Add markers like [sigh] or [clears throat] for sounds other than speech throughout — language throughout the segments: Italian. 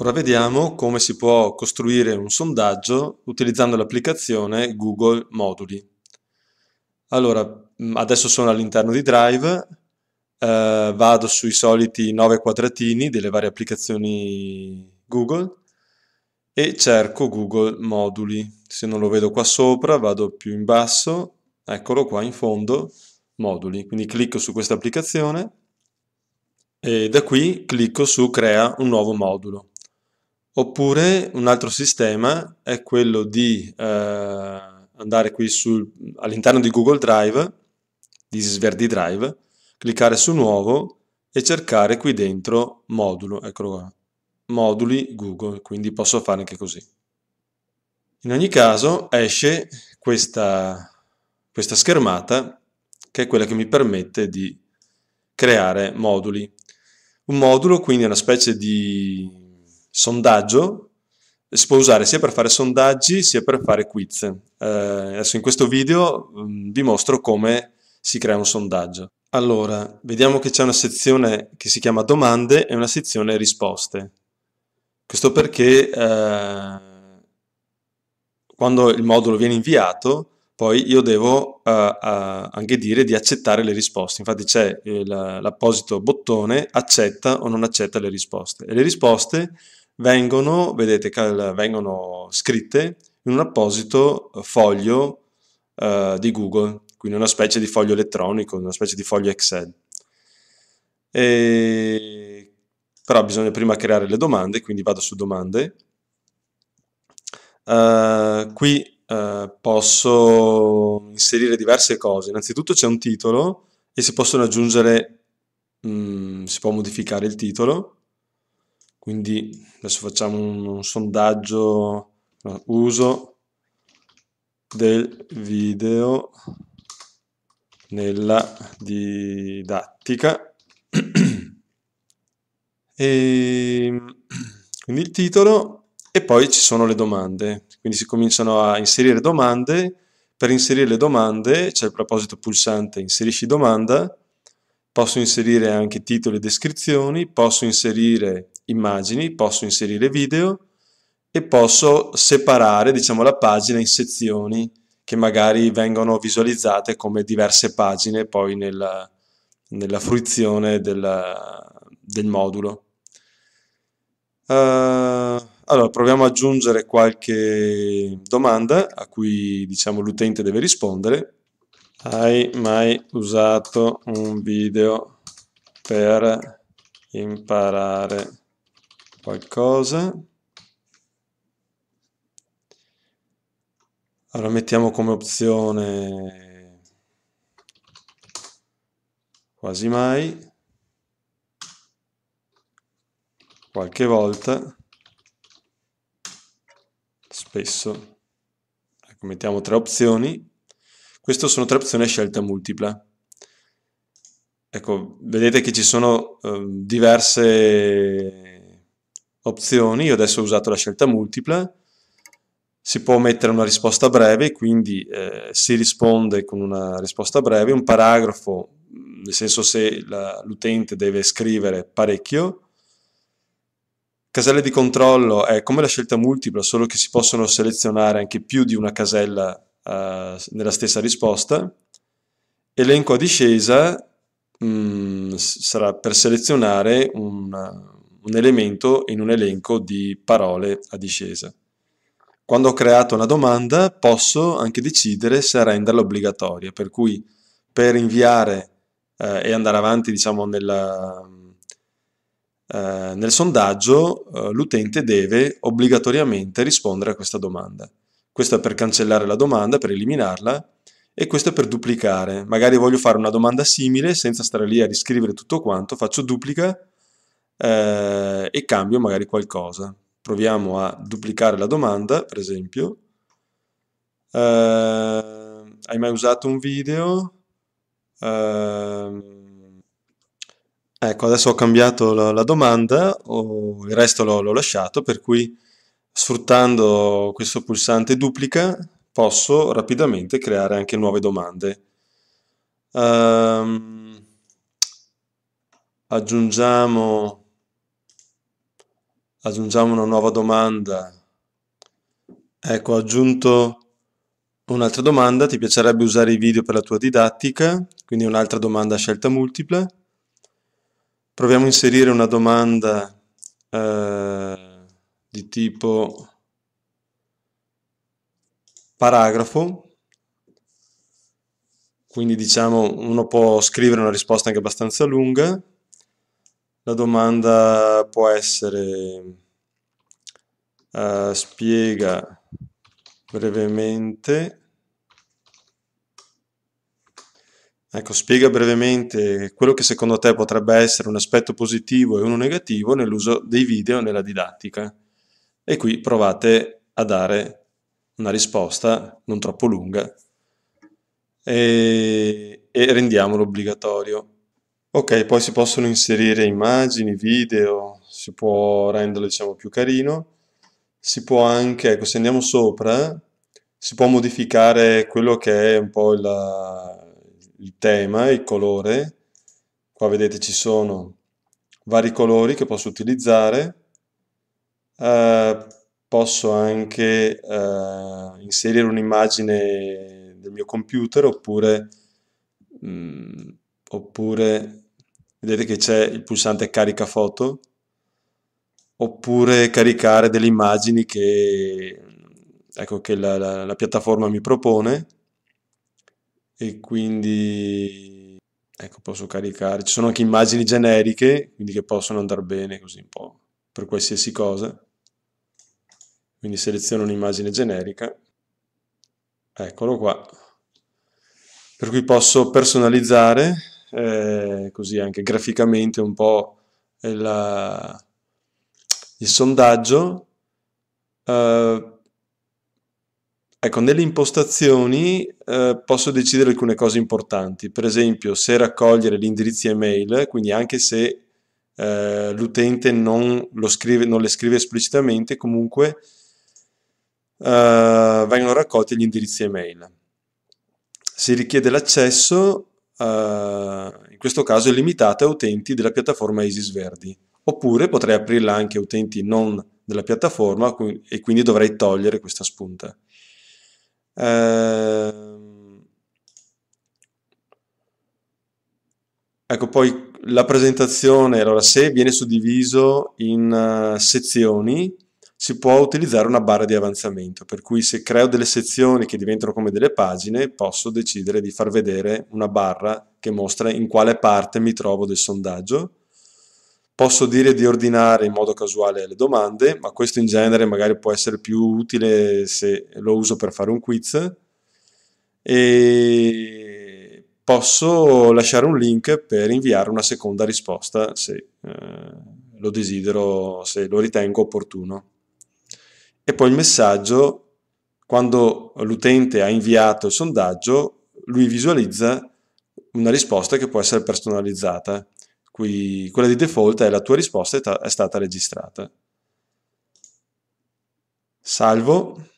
Ora vediamo come si può costruire un sondaggio utilizzando l'applicazione Google Moduli. Allora, mm, adesso sono all'interno di Drive, eh, vado sui soliti 9 quadratini delle varie applicazioni Google e cerco Google Moduli. Se non lo vedo qua sopra, vado più in basso eccolo qua in fondo, moduli. Quindi clicco su questa applicazione e da qui clicco su crea un nuovo modulo. Oppure un altro sistema è quello di eh, andare qui all'interno di Google Drive, di Sverdi Drive, cliccare su nuovo e cercare qui dentro modulo, eccolo qua, moduli Google, quindi posso fare anche così. In ogni caso esce questa questa schermata che è quella che mi permette di creare moduli. Un modulo quindi è una specie di sondaggio, si può usare sia per fare sondaggi sia per fare quiz. Eh, adesso in questo video mm, vi mostro come si crea un sondaggio. Allora, vediamo che c'è una sezione che si chiama domande e una sezione risposte. Questo perché eh, quando il modulo viene inviato poi io devo uh, uh, anche dire di accettare le risposte. Infatti c'è eh, l'apposito bottone accetta o non accetta le risposte. E le risposte vengono, vedete, vengono scritte in un apposito eh, foglio uh, di Google, quindi una specie di foglio elettronico, una specie di foglio Excel. E... Però bisogna prima creare le domande, quindi vado su domande. qui eh, posso inserire diverse cose. Innanzitutto c'è un titolo e si possono aggiungere, mh, mm, si può modificare il titolo. Quindi adesso facciamo un, un sondaggio, no, uso del video nella didattica e [clears throat] ehm, quindi il titolo e poi ci sono le domande quindi si cominciano a inserire domande, per inserire le domande c'è il proposito pulsante inserisci domanda, posso inserire anche titoli e descrizioni, posso inserire immagini, posso inserire video e posso separare diciamo, la pagina in sezioni che magari vengono visualizzate come diverse pagine poi nella, nella fruizione della, del modulo. Uh, allora, proviamo ad aggiungere qualche domanda a cui diciamo, l'utente deve rispondere. Hai mai usato un video per imparare qualcosa? Allora mettiamo come opzione quasi mai, qualche volta spesso. Ecco, mettiamo tre opzioni. Queste sono tre opzioni a scelta multipla. Ecco, vedete che ci sono eh, diverse opzioni. Io adesso ho usato la scelta multipla. Si può mettere una risposta breve, quindi eh, si risponde con una risposta breve, un paragrafo, nel senso se l'utente deve scrivere parecchio, Caselle di controllo è come la scelta multipla, solo che si possono selezionare anche più di una casella eh, nella stessa risposta. Elenco a discesa mh, mm, sarà per selezionare un, un elemento in un elenco di parole a discesa. Quando ho creato una domanda posso anche decidere se renderla obbligatoria, per cui per inviare eh, e andare avanti diciamo, nella, eh, nel sondaggio eh, l'utente deve obbligatoriamente rispondere a questa domanda. Questo è per cancellare la domanda, per eliminarla, e questo è per duplicare. Magari voglio fare una domanda simile, senza stare lì a riscrivere tutto quanto, faccio duplica eh, e cambio magari qualcosa. Proviamo a duplicare la domanda, per esempio. Eh, hai mai usato un video? Uh, Ecco, adesso ho cambiato la, la domanda, ho, il resto l'ho lasciato, per cui sfruttando questo pulsante duplica posso rapidamente creare anche nuove domande. Um, aggiungiamo, aggiungiamo una nuova domanda. Ecco, ho aggiunto un'altra domanda, ti piacerebbe usare i video per la tua didattica? Quindi un'altra domanda a scelta multipla. Proviamo a inserire una domanda eh, di tipo paragrafo, quindi diciamo uno può scrivere una risposta anche abbastanza lunga. La domanda può essere eh, spiega brevemente Ecco, spiega brevemente quello che secondo te potrebbe essere un aspetto positivo e uno negativo nell'uso dei video nella didattica. E qui provate a dare una risposta non troppo lunga e, e rendiamolo obbligatorio. Ok, poi si possono inserire immagini, video, si può renderlo diciamo più carino. Si può anche, ecco, se andiamo sopra, si può modificare quello che è un po' la, il tema, il colore, qua vedete ci sono vari colori che posso utilizzare, eh, posso anche eh, inserire un'immagine del mio computer oppure, mh, mm, oppure vedete che c'è il pulsante carica foto oppure caricare delle immagini che, ecco, che la, la, la piattaforma mi propone e quindi ecco, posso caricare. Ci sono anche immagini generiche, quindi che possono andare bene così un po' per qualsiasi cosa. Quindi seleziono un'immagine generica, eccolo qua. Per cui posso personalizzare eh, così anche graficamente un po' il, il sondaggio. Eh, Ecco, nelle impostazioni eh, posso decidere alcune cose importanti, per esempio se raccogliere gli indirizzi email, quindi anche se eh, l'utente non, non, le scrive esplicitamente, comunque eh, vengono raccolti gli indirizzi email. Si richiede l'accesso, eh, in questo caso è limitato a utenti della piattaforma Isis Verdi, oppure potrei aprirla anche a utenti non della piattaforma e quindi dovrei togliere questa spunta. Eh, ecco, poi la presentazione, allora se viene suddiviso in uh, sezioni, si può utilizzare una barra di avanzamento, per cui se creo delle sezioni che diventano come delle pagine, posso decidere di far vedere una barra che mostra in quale parte mi trovo del sondaggio Posso dire di ordinare in modo casuale le domande, ma questo in genere magari può essere più utile se lo uso per fare un quiz. E posso lasciare un link per inviare una seconda risposta se eh, lo desidero, se lo ritengo opportuno. E poi il messaggio, quando l'utente ha inviato il sondaggio, lui visualizza una risposta che può essere personalizzata qui quella di default è la tua risposta è, è stata registrata. Salvo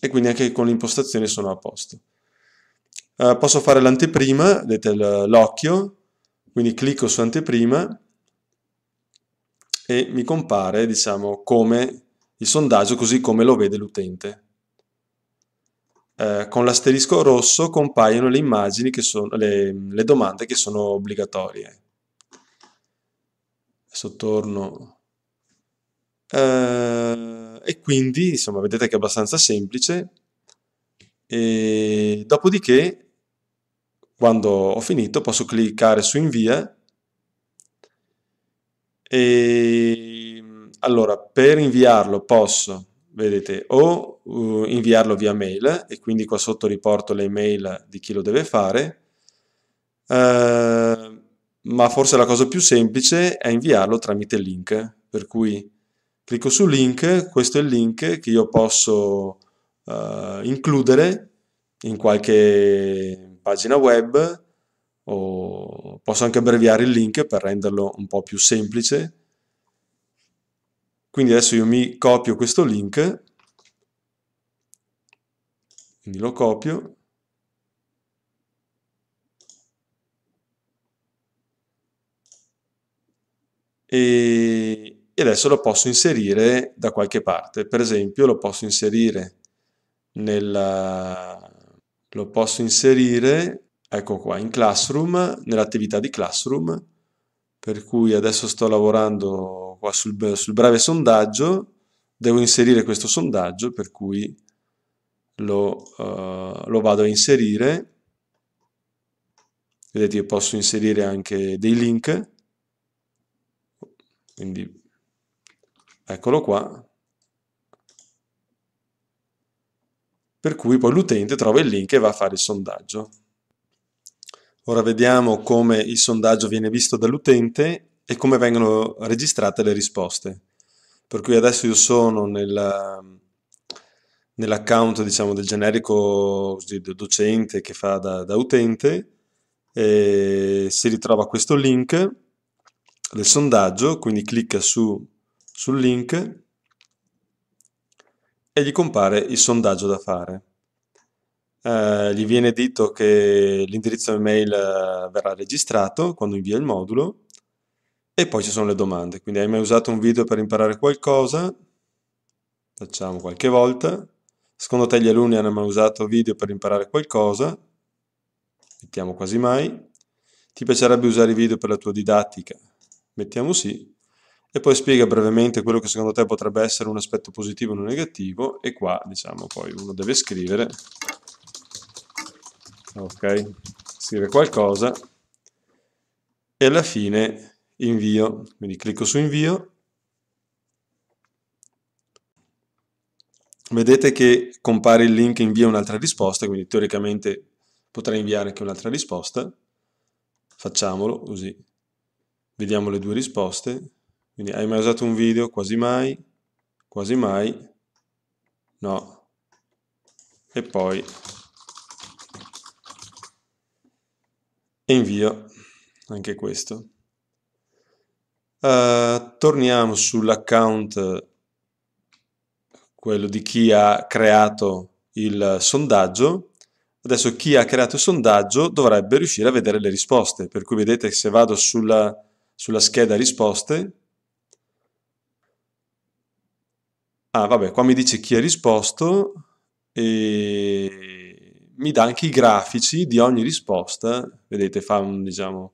e quindi anche con l'impostazione sono a posto. Uh, posso fare l'anteprima, vedete l'occhio, quindi clicco su anteprima e mi compare, diciamo, come il sondaggio così come lo vede l'utente. Eh, con l'asterisco rosso compaiono le immagini che sono le, le domande che sono obbligatorie sottorno eh, e quindi insomma vedete che è abbastanza semplice e dopodiché quando ho finito posso cliccare su invia e allora per inviarlo posso vedete o uh, inviarlo via mail e quindi qua sotto riporto le email di chi lo deve fare uh, ma forse la cosa più semplice è inviarlo tramite link, per cui clicco su link, questo è il link che io posso uh, includere in qualche pagina web o posso anche abbreviare il link per renderlo un po' più semplice. Quindi adesso io mi copio questo link, quindi lo copio, e, adesso lo posso inserire da qualche parte. Per esempio lo posso inserire nella... lo posso inserire, ecco qua, in Classroom, nell'attività di Classroom, per cui adesso sto lavorando qua sul, sul breve sondaggio, devo inserire questo sondaggio, per cui lo, uh, lo vado a inserire. Vedete, io posso inserire anche dei link quindi eccolo qua. Per cui poi l'utente trova il link e va a fare il sondaggio. Ora vediamo come il sondaggio viene visto dall'utente e come vengono registrate le risposte. Per cui adesso io sono nel, nell'account diciamo, del generico docente che fa da, da utente, si ritrova questo link del sondaggio, quindi clicca su, sul link e gli compare il sondaggio da fare. Eh, gli viene detto che l'indirizzo email eh, verrà registrato quando invia il modulo e poi ci sono le domande. Quindi hai mai usato un video per imparare qualcosa? Facciamo qualche volta. Secondo te gli alunni hanno mai usato video per imparare qualcosa? Mettiamo quasi mai. Ti piacerebbe usare i video per la tua didattica? Mettiamo sì. E poi spiega brevemente quello che secondo te potrebbe essere un aspetto positivo o un negativo. E qua, diciamo, poi uno deve scrivere. Ok, scrive qualcosa. E alla fine invio. Quindi clicco su invio. Vedete che compare il link invia un'altra risposta, quindi teoricamente potrei inviare anche un'altra risposta. Facciamolo così. Vediamo le due risposte. Quindi hai mai usato un video? Quasi mai. Quasi mai. No. E poi invio anche questo. Uh, torniamo sull'account, quello di chi ha creato il sondaggio. Adesso chi ha creato il sondaggio dovrebbe riuscire a vedere le risposte, per cui vedete se vado sulla sulla scheda risposte. Ah, vabbè, qua mi dice chi ha risposto e mi dà anche i grafici di ogni risposta. Vedete, fa un, diciamo,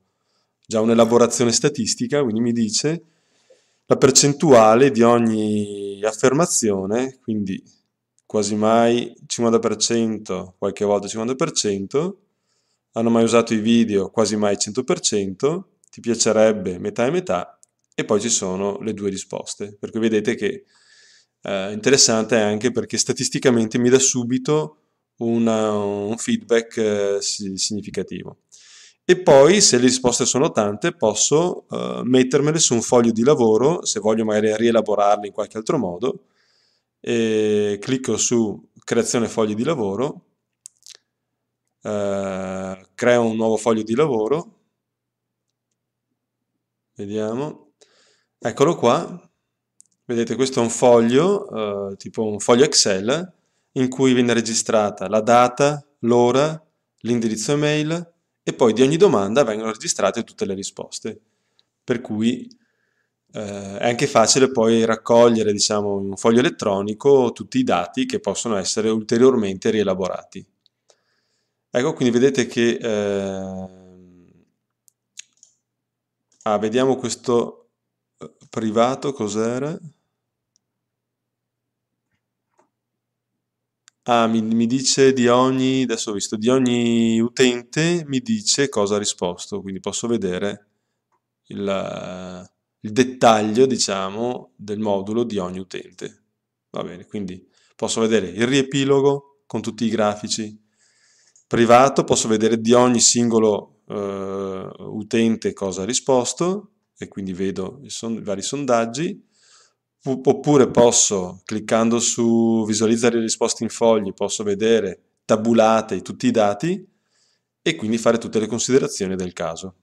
già un'elaborazione statistica, quindi mi dice la percentuale di ogni affermazione, quindi quasi mai 50%, qualche volta 50%, hanno mai usato i video, quasi mai 100%, ti piacerebbe metà e metà e poi ci sono le due risposte. Per cui vedete che eh, interessante è anche perché statisticamente mi dà subito una, un feedback eh, significativo. E poi, se le risposte sono tante, posso eh, mettermele su un foglio di lavoro, se voglio magari rielaborarle in qualche altro modo, clicco su creazione fogli di lavoro, eh, creo un nuovo foglio di lavoro, vediamo, eccolo qua, vedete questo è un foglio, eh, tipo un foglio Excel, in cui viene registrata la data, l'ora, l'indirizzo email e poi di ogni domanda vengono registrate tutte le risposte. Per cui eh, è anche facile poi raccogliere diciamo, in un foglio elettronico tutti i dati che possono essere ulteriormente rielaborati. Ecco, quindi vedete che eh, Ah, vediamo questo eh, privato cos'era. Ah, mi, mi, dice di ogni, adesso ho visto, di ogni utente mi dice cosa ha risposto, quindi posso vedere il, eh, il dettaglio, diciamo, del modulo di ogni utente. Va bene, quindi posso vedere il riepilogo con tutti i grafici privato, posso vedere di ogni singolo eh, utente cosa ha risposto e quindi vedo i, son- i vari sondaggi, oppure posso, cliccando su visualizzare le risposte in fogli, posso vedere tabulate tutti i dati e quindi fare tutte le considerazioni del caso.